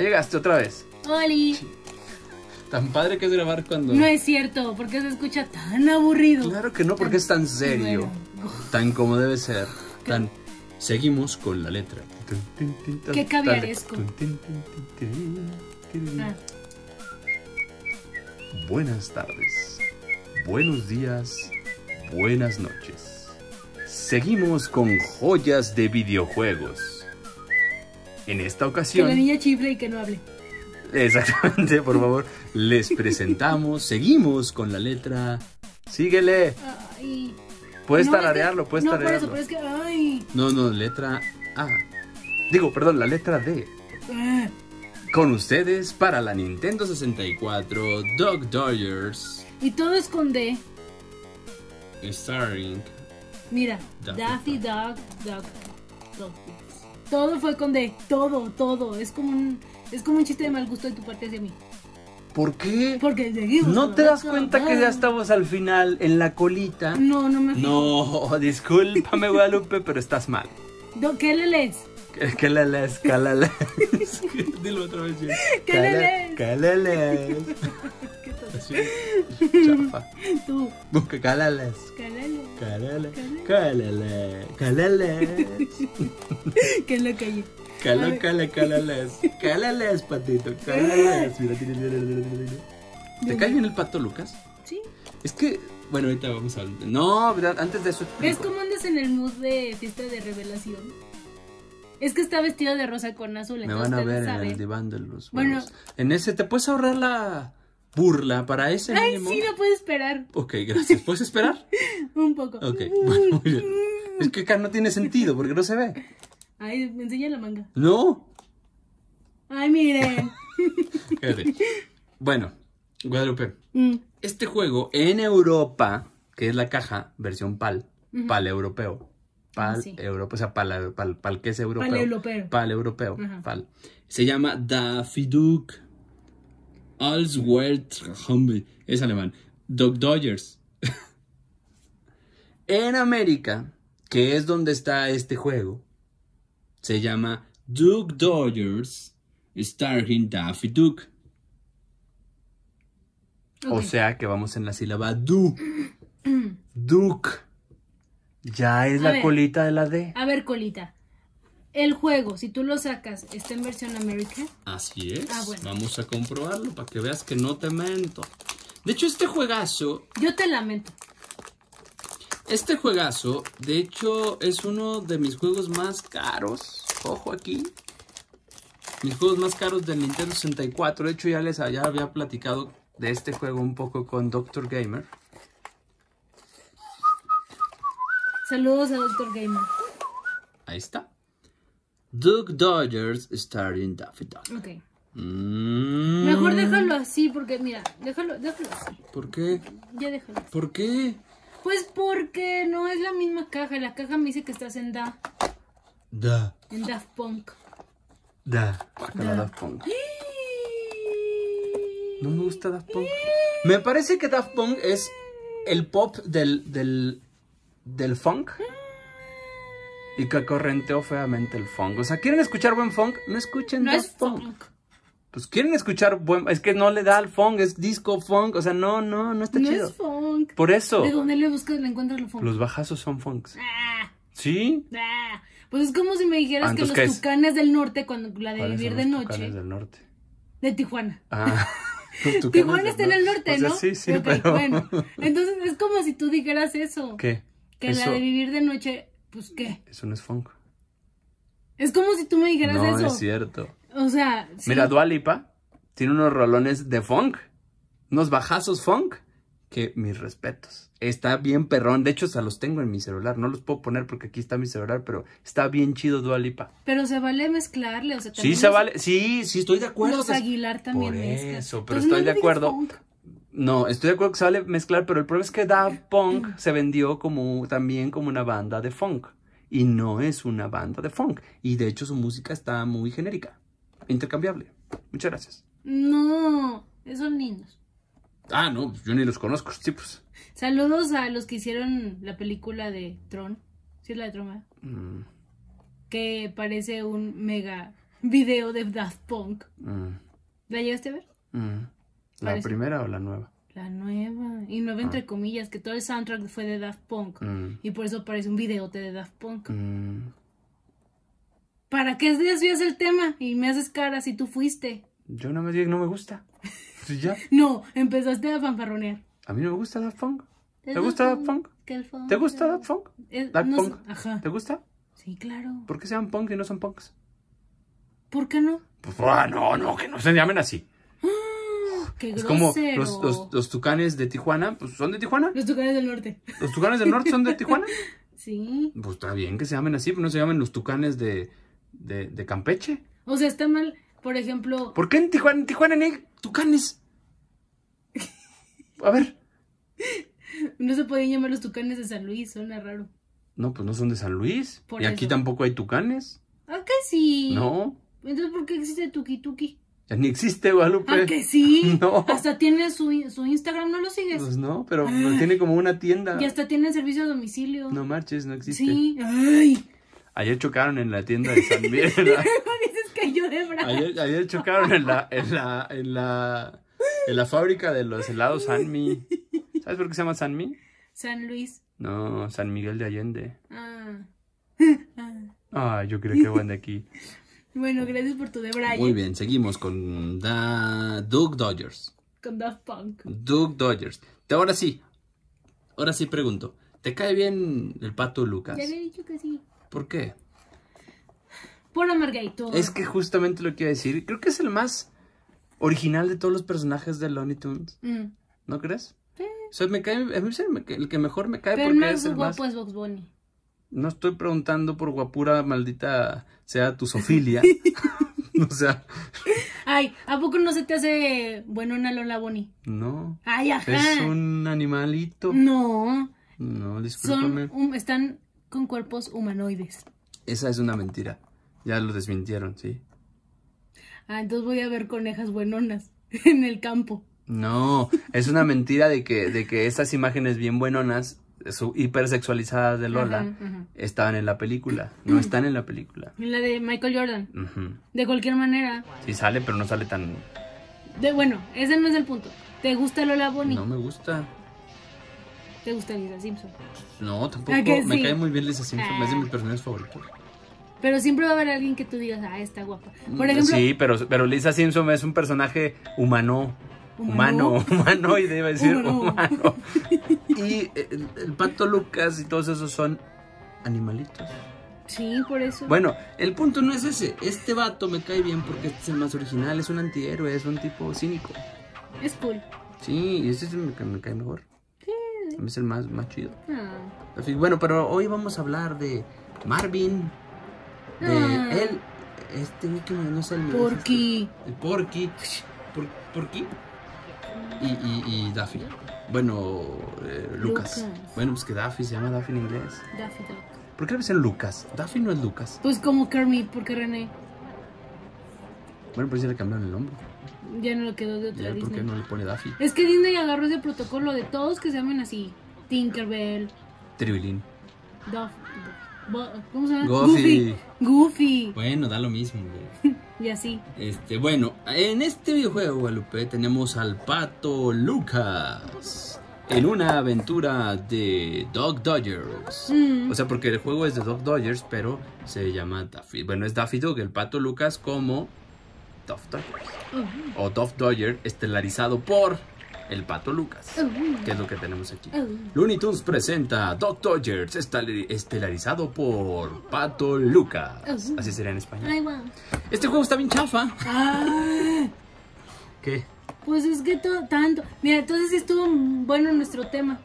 llegaste otra vez. ¡Oli! Tan padre que es grabar cuando... No es cierto, porque se escucha tan aburrido. Claro que no, porque es tan serio. Tan como debe ser. Seguimos con la letra. Qué caviaresco. Buenas tardes. Buenos días. Buenas noches. Seguimos con joyas de videojuegos. En esta ocasión... Que la niña chifle y que no hable. Exactamente, por favor. Les presentamos, seguimos con la letra... Síguele. Puedes tararearlo, puedes no, tararearlo. pero es que, No, no, letra A. Digo, perdón, la letra D. Ah. Con ustedes para la Nintendo 64, Dog Dodgers. Y todo es con D. Starring. Mira, Daffy Dog, Dog, Dog. Todo fue con D. Todo, todo. Es como un, es como un chiste de mal gusto de tu parte hacia mí. ¿Por qué? Porque seguimos. ¿No te das cuenta que ya estamos al final, en la colita? No, no me No, discúlpame, Guadalupe, pero estás mal. ¿Qué le lees? ¿Qué le lees? ¿Qué le lees? Dilo otra vez. ¿Qué le lees? ¿Qué le lees? ¿Qué Chafa. Tú. ¿Qué le lees? ¿Qué calele calele ¿Qué Que lo calle. Calo, cala, Cálale Calales, patito, Calales. Mira, tiene. ¿Te cae bien el pato, Lucas? Sí. Es que, bueno, ahorita vamos a. No, antes de eso. Explico. Es como andas en el mood de fiesta de revelación. Es que está vestido de rosa con azul. Me van a ver en el diván de los. Bueno, en ese te puedes ahorrar la burla para ese Ay, sí, lo puedo esperar. Ok, gracias. ¿Puedes esperar? Un poco. Ok, muy bien. Es que acá no tiene sentido porque no se ve. Ay, me enseña la manga. No. Ay, mire. bueno, Guadalupe. Mm. Este juego en Europa, que es la caja, versión PAL, PAL europeo. Ah, PAL europeo, o sea, PAL, PAL, que es europeo. PAL europeo. PAL Se llama Daffy Duke. Allsworth, Es alemán. Doc Dodgers. en América, que es donde está este juego, se llama Duke Dodgers starring Daffy Duke. O sea que vamos en la sílaba du. Duke. Ya es la colita de la D. A ver, colita. El juego, si tú lo sacas, ¿está en versión América? Así es. Ah, Vamos a comprobarlo para que veas que no te mento. De hecho, este juegazo... Yo te lamento. Este juegazo, de hecho, es uno de mis juegos más caros. Ojo aquí. Mis juegos más caros del Nintendo 64. De hecho, ya les había platicado de este juego un poco con Doctor Gamer. Saludos a Doctor Gamer. Ahí está. Duke Dodgers starring Daffy Duck. Ok. Mm. Mejor déjalo así, porque mira, déjalo, déjalo así. ¿Por qué? Ya déjalo. Así. ¿Por qué? Pues porque no es la misma caja. La caja me dice que estás en Da. Da. En Daft Punk. Da. no Daft Punk. No me gusta Daft Punk. Me parece que Daft Punk es el pop del, del, del funk. Y que correnteó feamente el funk. O sea, ¿quieren escuchar buen funk? No escuchen no es funk. Pues quieren escuchar buen... Es que no le da al funk, es disco funk. O sea, no, no, no está chido. No es funk. Por eso. ¿De dónde le buscas le encuentras el funk? Los bajazos son funks. Ah. ¿Sí? Ah. Pues es como si me dijeras ah, que los tucanes del norte, cuando la de vivir de noche. Tucanes del norte. De Tijuana. Ah. Tijuana está en el norte, ¿no? Sí, sí, pero... bueno. Entonces es como si tú dijeras eso. ¿Qué? Que la de vivir de noche pues qué. Eso no es funk. Es como si tú me dijeras eso. No, es cierto. O sea. Mira, Dualipa tiene unos rolones de funk, unos bajazos funk, que mis respetos. Está bien perrón. De hecho, se los tengo en mi celular. No los puedo poner porque aquí está mi celular, pero está bien chido Dualipa. Pero se vale mezclarle, o sea, Sí, se vale. Sí, sí, estoy de acuerdo. Los Aguilar también Por eso, pero pues estoy de acuerdo. No, estoy de acuerdo que se mezclar, pero el problema es que Daft eh, Punk eh. se vendió como, también como una banda de funk. Y no es una banda de funk. Y de hecho su música está muy genérica, intercambiable. Muchas gracias. No, esos niños. Ah, no, pues yo ni los conozco, chicos. Pues. Saludos a los que hicieron la película de Tron. ¿Sí es la de Tron? Mm. Que parece un mega video de Daft Punk. Mm. ¿La llegaste a ver? Mm. ¿La primera o la nueva? La nueva. Y nueva ah. entre comillas, que todo el soundtrack fue de Daft Punk. Mm. Y por eso parece un videote de Daft Punk. Mm. ¿Para qué desvías el tema? Y me haces cara si tú fuiste. Yo no me que no me gusta. ¿Ya? no, empezaste a fanfarronear. A mí no me gusta Daft Punk. ¿Te gusta Daft Punk? ¿Te gusta Daft Punk? Eh, Daft Punk. Ajá. ¿Te gusta? Sí, claro. ¿Por qué sean punk y no son punks? ¿Por qué no? Pues, ah, no, no, que no se llamen así es como los, tucanes de Tijuana, pues son de Tijuana. Los tucanes del norte. ¿Los tucanes del norte son de Tijuana? sí. Pues está bien que se llamen así, pero no se llaman los tucanes de, Campeche. O sea, está mal, por ejemplo. ¿Por qué en Tijuana, Tijuana no hay tucanes? A ver. No se pueden llamar los tucanes de San Luis, suena raro. No, pues no son de San Luis. y aquí tampoco hay tucanes. Ah, que sí. No. Entonces, ¿por qué existe Tuki ya ni existe Guadalupe. Ah, que sí. No. Hasta tiene su, su Instagram, ¿no lo sigues? Pues no, pero ah. tiene como una tienda. Y hasta tiene servicio a domicilio. No marches, no existe. Sí. Ay. Ayer chocaron en la tienda de San Miguel. dices que yo de Ayer, chocaron en la, en la, en la, en la fábrica de los helados Sanmi. ¿Sabes por qué se llama Sanmi? San Luis. No, San Miguel de Allende. Ah. Ah, yo creo que van de aquí. Bueno, gracias por tu de Muy bien, seguimos con da... Doug Dodgers. Con Daft Punk. Doug Dodgers. Ahora sí, ahora sí pregunto. ¿Te cae bien el pato Lucas? Ya había dicho que sí. ¿Por qué? Por amargaito. Es que justamente lo que iba a decir. Creo que es el más original de todos los personajes de Looney Tunes. Mm. ¿No crees? Sí. O sea, me cae, a mí el, que mejor me cae porque es, el más... es Box Bunny no estoy preguntando por guapura maldita sea tu sofilia. o sea. Ay, ¿a poco no se te hace bueno una Lola Boni? No. Ay, ajá. Es un animalito. No. No, discúlpame. están con cuerpos humanoides. Esa es una mentira. Ya lo desmintieron, sí. Ah, entonces voy a ver conejas buenonas en el campo. No, es una mentira de que, de que estas imágenes bien buenonas su hipersexualizadas de Lola estaban en la película. No mm. están en la película. En la de Michael Jordan. De cualquier manera. Sí sale, pero no sale tan... bueno, ese no es el punto. ¿Te gusta Lola Bonnie? No me gusta. ¿Te gusta Lisa Simpson? No, tampoco. Me cae muy bien Lisa Simpson. Es de ah. mis personajes favoritos. Pero siempre va a haber alguien que tú digas, ah, está guapa. Mm, sí, pero, pero Lisa Simpson es un personaje humano humano, humano, y debe decir humano. Y el, pato Lucas y todos esos son animalitos. Sí, por eso. Bueno, el punto no es ese. Este vato me cae bien porque este es el más original, es un antihéroe, es un tipo cínico. Es cool. Sí, y este es el que me cae mejor. Sí. Es el más, chido. Ah. bueno, pero hoy vamos a hablar de Marvin, de ah. él, este que no es el Porky. El Porky. ¿Por, ¿Por qué? y, y, Daffy. Bueno, eh, Lucas. Bueno, pues que Daffy se llama Daffy en inglés. Daffy Duck ¿Por qué le ser Lucas? Daffy no es Lucas. Pues como Kermit, porque René. Bueno, pues si le cambiaron el nombre. Ya no lo quedó de otra ¿Por qué no le pone Daffy? Es que Disney agarró ese protocolo de todos que se llamen así. Tinkerbell. Tribilín. Duff. ¿Cómo se llama? Goofy. Goofy. Bueno, da lo mismo, güey. Y así. Este, bueno, en este videojuego, Guadalupe, tenemos al pato Lucas. En una aventura de Dog Dodgers. Mm. O sea, porque el juego es de Dog Dodgers, pero se llama Daffy. Bueno, es Daffy Dog, el pato Lucas, como Duff Dodgers O Duff Dodger, estelarizado por el Pato Lucas, que es lo que tenemos aquí. Looney Tunes presenta Doc Dodgers, estelarizado por Pato Lucas. Así sería en español. Este juego está bien chafa. Ah. ¿Qué? Pues es que todo, tanto. Mira, entonces estuvo bueno nuestro tema.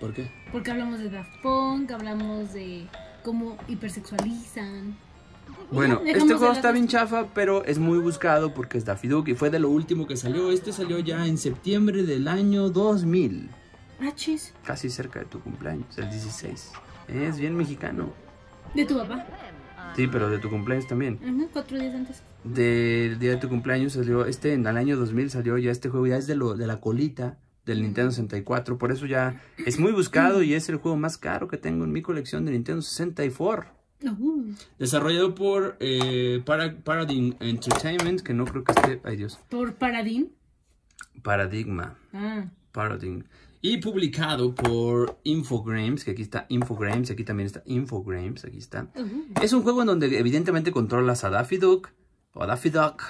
¿Por qué? Porque hablamos de Daft Punk, hablamos de cómo hipersexualizan. Bueno, este juego está bien chafa, pero es muy buscado porque es Daffy y fue de lo último que salió. Este salió ya en septiembre del año 2000. Ah, Casi cerca de tu cumpleaños, el 16. Es bien mexicano. ¿De tu papá? Sí, pero de tu cumpleaños también. cuatro días antes. Del día de tu cumpleaños salió este, en el año 2000 salió ya este juego, ya es de, lo, de la colita del Nintendo 64. Por eso ya es muy buscado y es el juego más caro que tengo en mi colección de Nintendo 64. Desarrollado por eh, Paradigm Entertainment, que no creo que esté. Ay Dios. ¿Por Paradigm? Paradigma. Ah. Paradigm. Y publicado por Infogrames, que aquí está Infogrames, aquí también está Infogrames, aquí está. Uh-huh. Es un juego en donde evidentemente controlas a Daffy Duck o a Daffy Duck.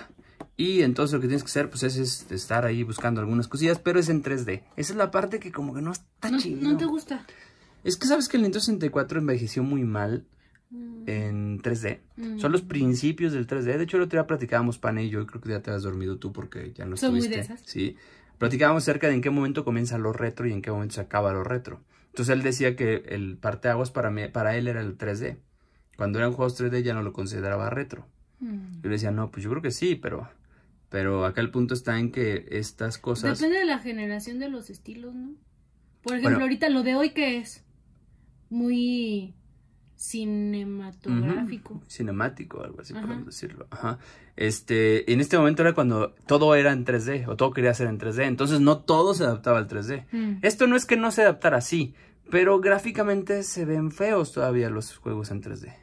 Y entonces lo que tienes que hacer pues es, estar ahí buscando algunas cosillas, pero es en 3D. Esa es la parte que como que no está chido. No te gusta. Es que sabes que el Nintendo 64 envejeció muy mal. Mm. en 3D. Son los mm. principios del 3D. De hecho, el otro día platicábamos, Pane, y yo creo que ya te has dormido tú porque ya no Son estuviste. Sí. Platicábamos acerca de en qué momento comienza lo retro y en qué momento se acaba lo retro. Entonces él decía que el parteaguas para, mí, para él era el 3D. Cuando eran juegos 3D ya no lo consideraba retro. Mm. Yo le decía, no, pues yo creo que sí, pero, pero acá el punto está en que estas cosas... Depende de la generación de los estilos, ¿no? Por ejemplo, ahorita lo de hoy que es muy cinematográfico. Cinemático, algo así, podemos decirlo. Ajá. Este, en este momento era cuando todo era en 3D, o todo quería ser en 3D, entonces no todo se adaptaba al 3D. Mm. Esto no es que no se adaptara así, pero gráficamente se ven feos todavía los juegos en 3D.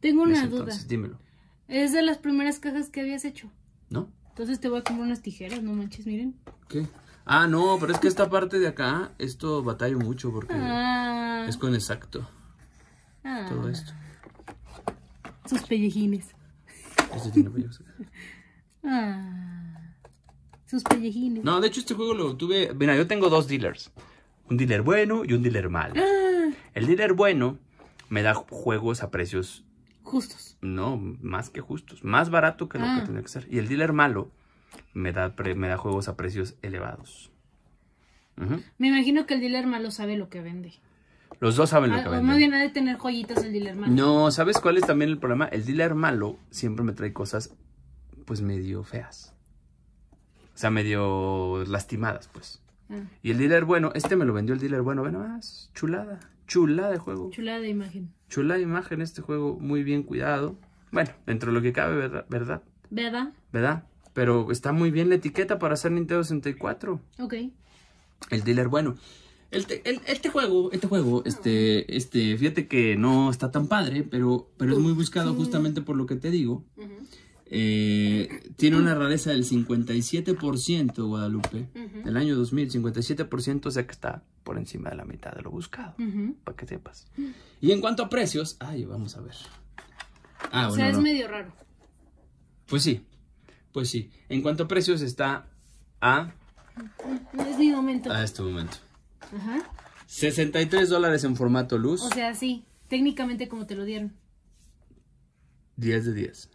Tengo una duda. dímelo. Es de las primeras cajas que habías hecho. ¿No? Entonces te voy a comprar unas tijeras, no manches, miren. ¿Qué? Ah, no, pero es que esta parte de acá, esto batallo mucho porque ah. es con exacto. Ah. todo esto. Sus pellejines. Este ah. sus pellejines. No, de hecho este juego lo tuve... Mira, yo tengo dos dealers. Un dealer bueno y un dealer malo. Ah. El dealer bueno me da juegos a precios... Justos. No, más que justos. Más barato que lo que tenía que ser. Y el dealer malo me da, me da juegos a precios elevados. Me imagino que el dealer malo sabe lo que vende. Los dos saben lo ah, que venden. Más bien ha de tener joyitas el dealer malo. No, ¿sabes cuál es también el problema? El dealer malo siempre me trae cosas, pues, medio feas. O sea, medio lastimadas, pues. Ah. Y el dealer bueno, este me lo vendió el dealer bueno, Bueno, más, ah, chulada, chula de juego. Chulada de imagen. Chulada de imagen este juego, muy bien cuidado. Bueno, dentro de lo que cabe, ¿verdad? ¿Verdad? ¿Verdad? ¿Verdad? Pero está muy bien la etiqueta para hacer Nintendo 64. Ok. El dealer bueno. Este, el, este juego, este juego, este, este, fíjate que no está tan padre, pero, pero es muy buscado justamente por lo que te digo. Eh, tiene una rareza del 57% Guadalupe, el del año 2000, 57%, o sea que está por encima de la mitad de lo buscado, para que sepas. Mm. Y en cuanto a precios, ay, vamos a ver. Ah, o sea, es medio raro. Pues sí, pues sí. En cuanto a precios está a... No es mi momento. A este momento. 63 dólares en formato luz. O sea, sí, técnicamente como te lo dieron. 10 de 10.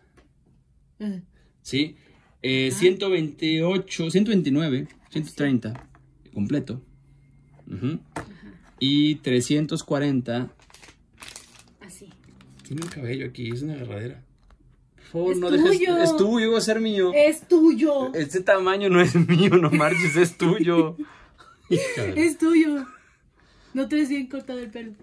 Sí. 128, 129, 130 completo. Y 340. Así. Tiene un cabello aquí, es una agarradera. es no tuyo. Es tuyo, va a ser mío. Es tuyo. Este tamaño no es mío, no marches, es tuyo. es tuyo. No te ves bien cortado el pelo.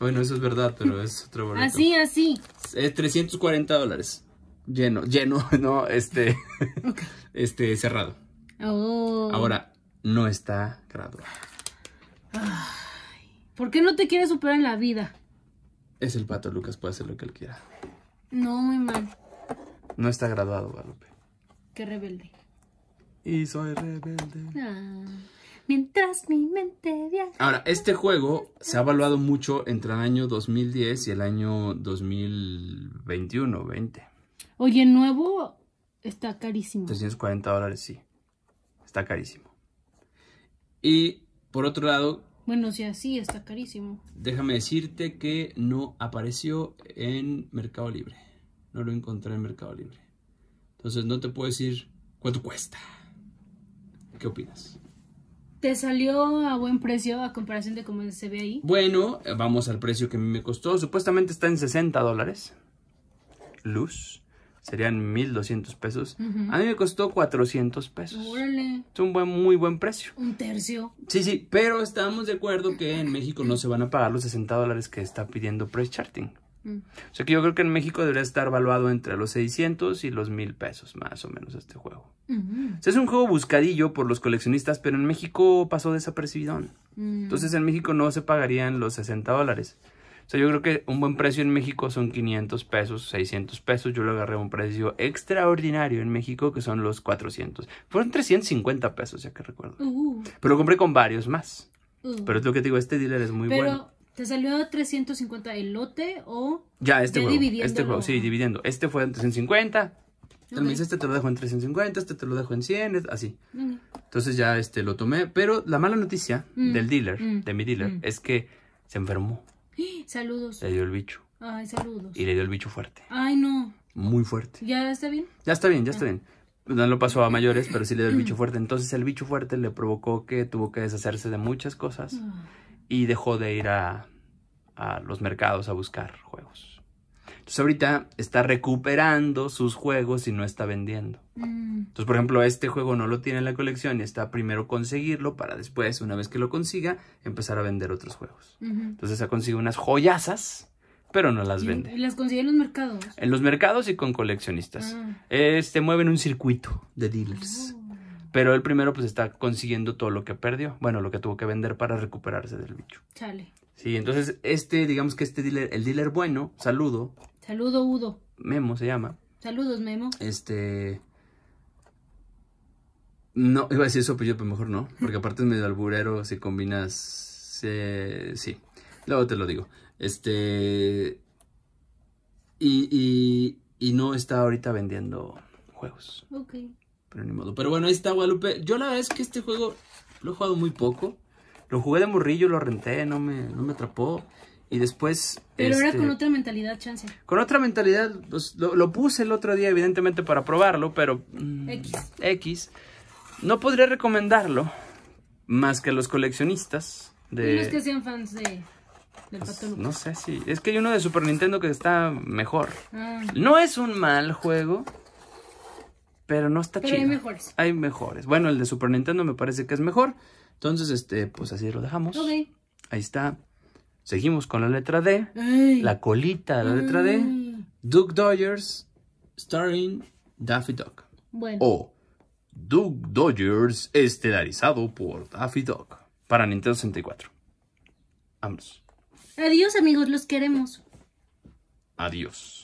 Bueno, eso es verdad, pero es otro boleto. Así, así. Es 340 dólares. Lleno, lleno, no, este. Este, cerrado. Oh. Ahora, no está graduado. ¿Por qué no te quieres superar en la vida? Es el pato, Lucas puede hacer lo que él quiera. No, muy mal. No está graduado, Guadalupe. Qué rebelde. Y soy rebelde. Ah. Mientras mi mente viaja. Ahora, este juego se ha evaluado mucho entre el año 2010 y el año 2021, 20. Oye, nuevo está carísimo. 340 dólares, sí. Está carísimo. Y por otro lado. Bueno, si así está carísimo. Déjame decirte que no apareció en Mercado Libre. No lo encontré en Mercado Libre. Entonces no te puedo decir cuánto cuesta. ¿Qué opinas? ¿Te salió a buen precio a comparación de cómo se ve ahí? Bueno, eh, vamos al precio que me costó. Supuestamente está en 60 dólares. Luz. Serían 1200 pesos. A mí me costó 400 pesos. Órale. Es un buen, muy buen precio. Un tercio. Sí, sí, pero estamos de acuerdo que en México no se van a pagar los 60 dólares que está pidiendo Price Charting. O sea que yo creo que en México debería estar valuado entre los 600 y los 1000 pesos, más o menos, este juego. es un juego buscadillo por los coleccionistas, pero en México pasó desapercibido. Mm. Entonces en México no se pagarían los 60 dólares. O sea, yo creo que un buen precio en México son 500 pesos, 600 pesos. Yo lo agarré a un precio extraordinario en México que son los 400. Fueron 350 pesos, ya que recuerdo. Uh. Pero compré con varios más. Uh. Pero es lo que te digo, este dealer es muy bueno. Te salió 350 el lote o. Ya, este Este juego, sí, dividiendo. Este fue en 350. Okay. este te lo dejo en 350, este te lo dejo en 100, así. Entonces ya este lo tomé. Pero la mala noticia mm, del dealer, mm, de mi dealer, mm. es que se enfermó. Saludos. Le dio el bicho. Ay, saludos. Y le dio el bicho fuerte. Ay, no. Muy fuerte. ¿Ya está bien? Ya está bien, ya está ah. bien. No lo pasó a mayores, pero sí le dio el bicho fuerte. Entonces el bicho fuerte le provocó que tuvo que deshacerse de muchas cosas. Ah y dejó de ir a, los mercados a buscar juegos. Entonces ahorita está recuperando sus juegos y no está vendiendo. Mm. Entonces, por ejemplo, este juego no lo tiene en la colección y está primero conseguirlo para después, una vez que lo consiga, empezar a vender otros juegos. Entonces ha conseguido unas joyazas, pero no las vende. las consigue en los mercados? En los mercados y con coleccionistas. este mueve un circuito de dealers. Oh. Pero el primero pues está consiguiendo todo lo que perdió, bueno, lo que tuvo que vender para recuperarse del bicho. Chale. Sí, entonces este, digamos que este dealer, el dealer bueno, saludo. Saludo Udo. Memo se llama. Saludos Memo. Este... No, iba a decir eso pero mejor no, porque aparte es medio alburero, si combinas... Eh, sí, luego te lo digo. Este... Y, y, y no está ahorita vendiendo juegos. Ok. Pero bueno, ahí está Guadalupe. Yo la verdad es que este juego lo he jugado muy poco. Lo jugué de morrillo, lo renté, no me, me atrapó. Y después... Pero era este, con otra mentalidad, chance. Con otra mentalidad, pues, lo, puse el otro día, evidentemente, para probarlo, pero... Mm, X. X. No podría recomendarlo, más que a los coleccionistas. De... No es que sean fans de... Pues, no sé si... Es que hay uno de Super Nintendo que está mejor. Ah. No es un mal juego, pero no está chido. hay mejores. Hay mejores. Bueno, el de Super Nintendo me parece que es mejor. Entonces, este, pues así lo dejamos. Ok. Ahí está. Seguimos con la letra D. La colita de la letra D. Duke Dodgers starring Daffy Duck. Bueno. O Duke Dodgers estelarizado por Daffy Duck para Nintendo 64. Vamos. Adiós amigos, los queremos. Adiós.